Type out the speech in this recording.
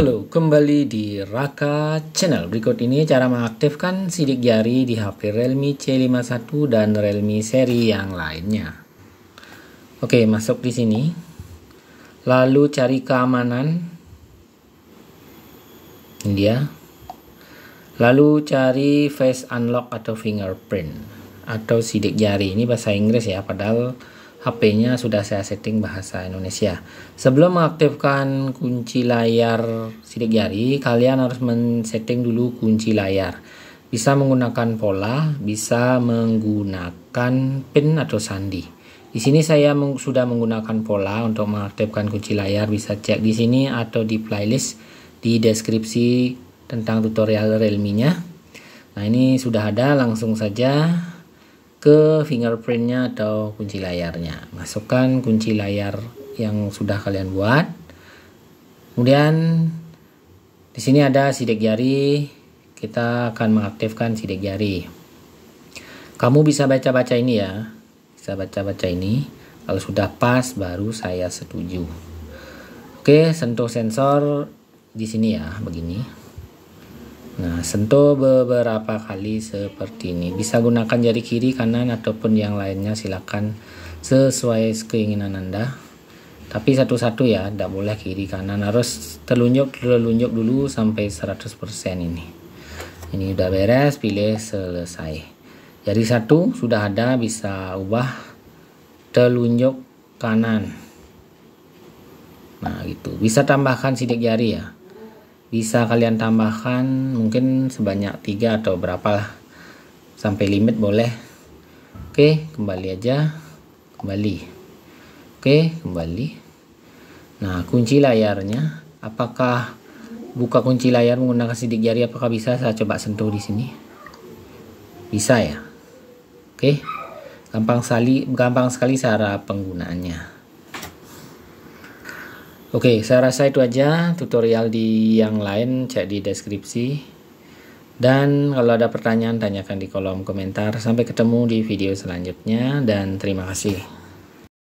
Halo, kembali di Raka Channel. Berikut ini cara mengaktifkan sidik jari di HP Realme C51 dan Realme seri yang lainnya. Oke, masuk di sini. Lalu cari keamanan. Ini dia. Lalu cari face unlock atau fingerprint atau sidik jari. Ini bahasa Inggris ya, padahal HP-nya sudah saya setting bahasa Indonesia. Sebelum mengaktifkan kunci layar sidik jari, kalian harus men-setting dulu kunci layar. Bisa menggunakan pola, bisa menggunakan pin atau sandi. Di sini saya meng sudah menggunakan pola untuk mengaktifkan kunci layar, bisa cek di sini atau di playlist di deskripsi tentang tutorial Realme-nya. Nah, ini sudah ada, langsung saja ke fingerprintnya atau kunci layarnya masukkan kunci layar yang sudah kalian buat kemudian di sini ada sidik jari kita akan mengaktifkan sidik jari kamu bisa baca-baca ini ya bisa baca-baca ini kalau sudah pas baru saya setuju oke sentuh sensor di sini ya begini Nah, sentuh beberapa kali seperti ini. Bisa gunakan jari kiri, kanan, ataupun yang lainnya silakan sesuai keinginan Anda. Tapi satu-satu ya, tidak boleh kiri kanan. Harus telunjuk-telunjuk dulu sampai 100% ini. Ini udah beres, pilih selesai. Jadi satu sudah ada, bisa ubah telunjuk kanan. Nah, gitu. Bisa tambahkan sidik jari ya bisa kalian tambahkan mungkin sebanyak tiga atau berapa lah sampai limit boleh oke kembali aja kembali oke kembali nah kunci layarnya apakah buka kunci layar menggunakan sidik jari apakah bisa saya coba sentuh di sini bisa ya oke gampang sekali gampang sekali cara penggunaannya Oke, saya rasa itu aja tutorial di yang lain cek di deskripsi. Dan kalau ada pertanyaan tanyakan di kolom komentar. Sampai ketemu di video selanjutnya dan terima kasih.